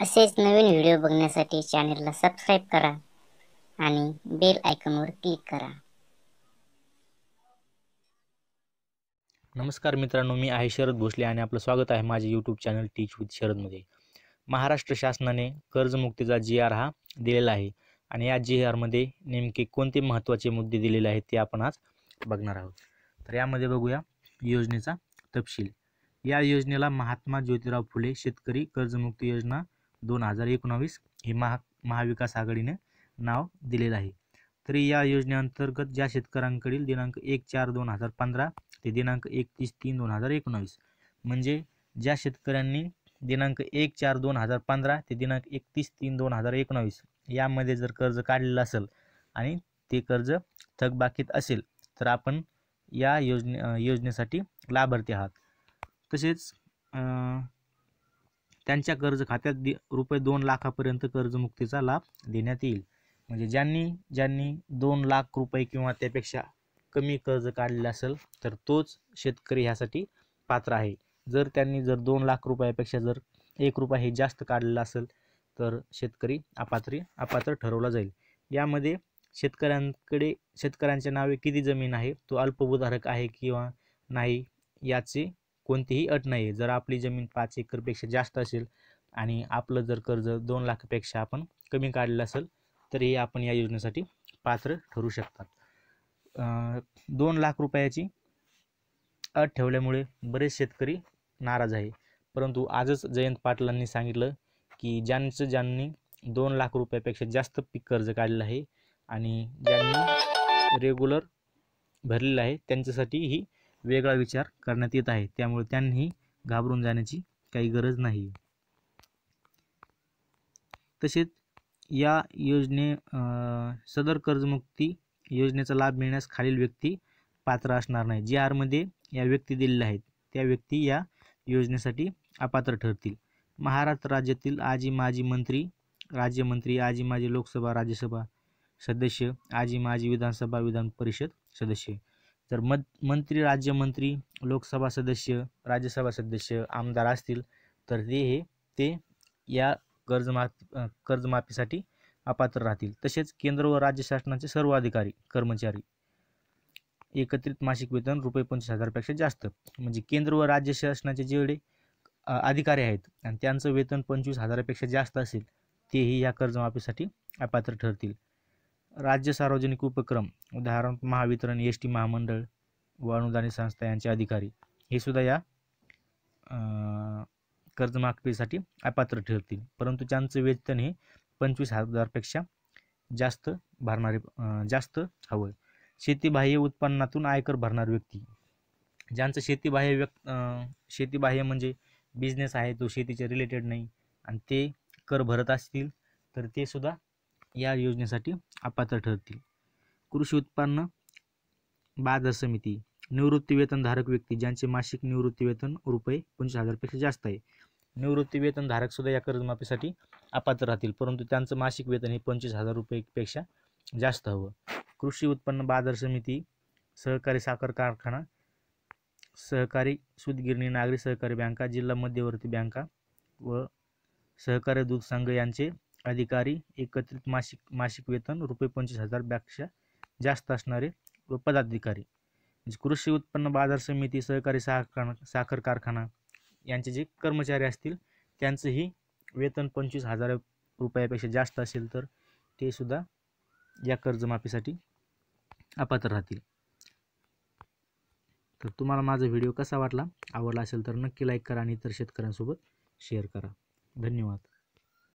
असेच नवीन व्हिडिओ बघण्यासाठी चॅनलला सबस्क्राईब करा आणि बेल आयकॉनवर क्लिक करा नमस्कार मित्रांनो मी आहे शरद भोसले आणि आपलं स्वागत आहे माझे यूट्यूब चॅनल टीच विथ शरदमध्ये महाराष्ट्र शासनाने कर्जमुक्तीचा जी आर हा दिलेला आहे आणि या जी आरमध्ये नेमके कोणते महत्त्वाचे मुद्दे दिलेले आहेत ते आपण आज बघणार आहोत तर यामध्ये बघूया योजनेचा तपशील या योजनेला महात्मा ज्योतिराव फुले शेतकरी कर्जमुक्ती योजना दोन हजार एकोणावीस हे महा महाविकास आघाडीने नाव दिलेलं आहे तरी या योजनेअंतर्गत ज्या शेतकऱ्यांकडील दिनांक एक चार दोन हजार पंधरा ते दिनांक एकतीस तीन दोन हजार एकोणावीस म्हणजे ज्या शेतकऱ्यांनी दिनांक एक चार दोन हजार पंधरा ते दिनांक एकतीस तीन दोन हजार एकोणावीस यामध्ये जर कर्ज काढलेलं असेल आणि ते कर्ज थकबाकीत असेल तर आपण या योजने योजनेसाठी लाभार्थी आहात तसेच त्यांच्या कर्ज खात्यात दि रुपये दोन लाखापर्यंत कर्जमुक्तीचा लाभ देण्यात येईल म्हणजे ज्यांनी ज्यांनी दोन लाख रुपये किंवा त्यापेक्षा कमी कर्ज काढलेलं असेल तर तोच शेतकरी ह्यासाठी पात्र आहे जर त्यांनी जर दोन लाख रुपयापेक्षा जर एक रुपया हे जास्त काढलेलं असेल तर शेतकरी अपात्री अपात्र ठरवला जाईल यामध्ये शेतकऱ्यांकडे शेतकऱ्यांच्या नावे किती जमीन आहे तो अल्पभूधारक आहे किंवा नाही याचे कोणतीही अट नाही आहे जर आपली जमीन पाच एकरपेक्षा जास्त असेल आणि आपलं जर कर्ज दोन लाखापेक्षा आपण कमी काढलं असेल तर आपण या योजनेसाठी पात्र ठरू शकतात दोन लाख रुपयाची अट ठेवल्यामुळे बरेच शेतकरी नाराज आहे परंतु आजच जयंत पाटलांनी सांगितलं की ज्यांचं ज्यांनी दोन लाख रुपयापेक्षा जास्त पीक कर्ज काढलेलं आहे आणि ज्यांनी रेग्युलर भरलेलं आहे त्यांच्यासाठी ही वेगळा विचार करण्यात येत आहे त्यामुळे त्यांनी घाबरून जाण्याची काही गरज नाही तसेच या योजने सदर कर्जमुक्ती योजनेचा लाभ मिळण्यास खालील व्यक्ती पात्र असणार नाही जी आरमध्ये या व्यक्ती दिलेल्या आहेत त्या व्यक्ती या योजनेसाठी अपात्र ठरतील महाराष्ट्र राज्यातील आजी माजी मंत्री राज्यमंत्री आजी माजी लोकसभा राज्यसभा सदस्य आजी माजी विधानसभा विधान परिषद सदस्य तर मत मंत्री राज्यमंत्री लोकसभा सदस्य राज्यसभा सदस्य आमदार असतील तर ते हे ते या कर्जमाफ कर्जमाफीसाठी अपात्र राहतील तसेच केंद्र व राज्य शासनाचे सर्व अधिकारी कर्मचारी एकत्रित मासिक वेतन रुपये पंचवीस हजारपेक्षा जास्त म्हणजे केंद्र व राज्य शासनाचे जेवढे अधिकारी आहेत आणि त्यांचं वेतन पंचवीस हजारापेक्षा जास्त असेल तेही या कर्जमाफीसाठी अपात्र ठरतील राज्य सार्वजनिक उपक्रम उदाहरण महावितरण एस टी महामंडळ व अनुदानित संस्था यांचे अधिकारी हे सुद्धा या कर्जमाफीसाठी अपात्र ठरतील परंतु त्यांचं वेतन हे पंचवीस हजारपेक्षा जास्त भरणारे जास्त हवं शेतीबाह्य उत्पन्नातून आयकर भरणारी व्यक्ती ज्यांचं शेतीबाह्य व्यक् शेतीबाह्य म्हणजे बिझनेस आहे तो शेतीच्या रिलेटेड नाही आणि ते कर भरत असतील तर ते सुद्धा या योजनेसाठी अपात्र ठरतील कृषी उत्पन्न बाजार समिती निवृत्ती निवृत्तीवेतनधारक व्यक्ती ज्यांचे मासिक निवृत्तीवेतन रुपये पंचवीस हजारपेक्षा जास्त आहे निवृत्ती सुद्धा या कर्जमाफीसाठी अपात्र राहतील परंतु त्यांचं मासिक वेतन हे पंचवीस हजार रुपयेपेक्षा जास्त हवं कृषी उत्पन्न बाजार समिती सहकारी साखर कारखाना सहकारी सुदगिरणी नागरी सहकारी बँका जिल्हा मध्यवर्ती बँका व सहकारी दूध संघ यांचे अधिकारी एकत्रित मासिक मासिक वेतन रुपये पंचवीस हजार जास्त असणारे व पदाधिकारी कृषी उत्पन्न बाजार समिती सहकारी साखर साखर कारखाना यांचे जे कर्मचारी असतील त्यांचंही वेतन पंचवीस हजार रुपयापेक्षा जास्त असेल तर ते सुद्धा या कर्जमाफीसाठी अपात्र राहतील तर तुम्हाला माझा व्हिडिओ कसा वाटला आवडला असेल तर नक्की लाईक करा आणि इतर शेतकऱ्यांसोबत शेअर करा धन्यवाद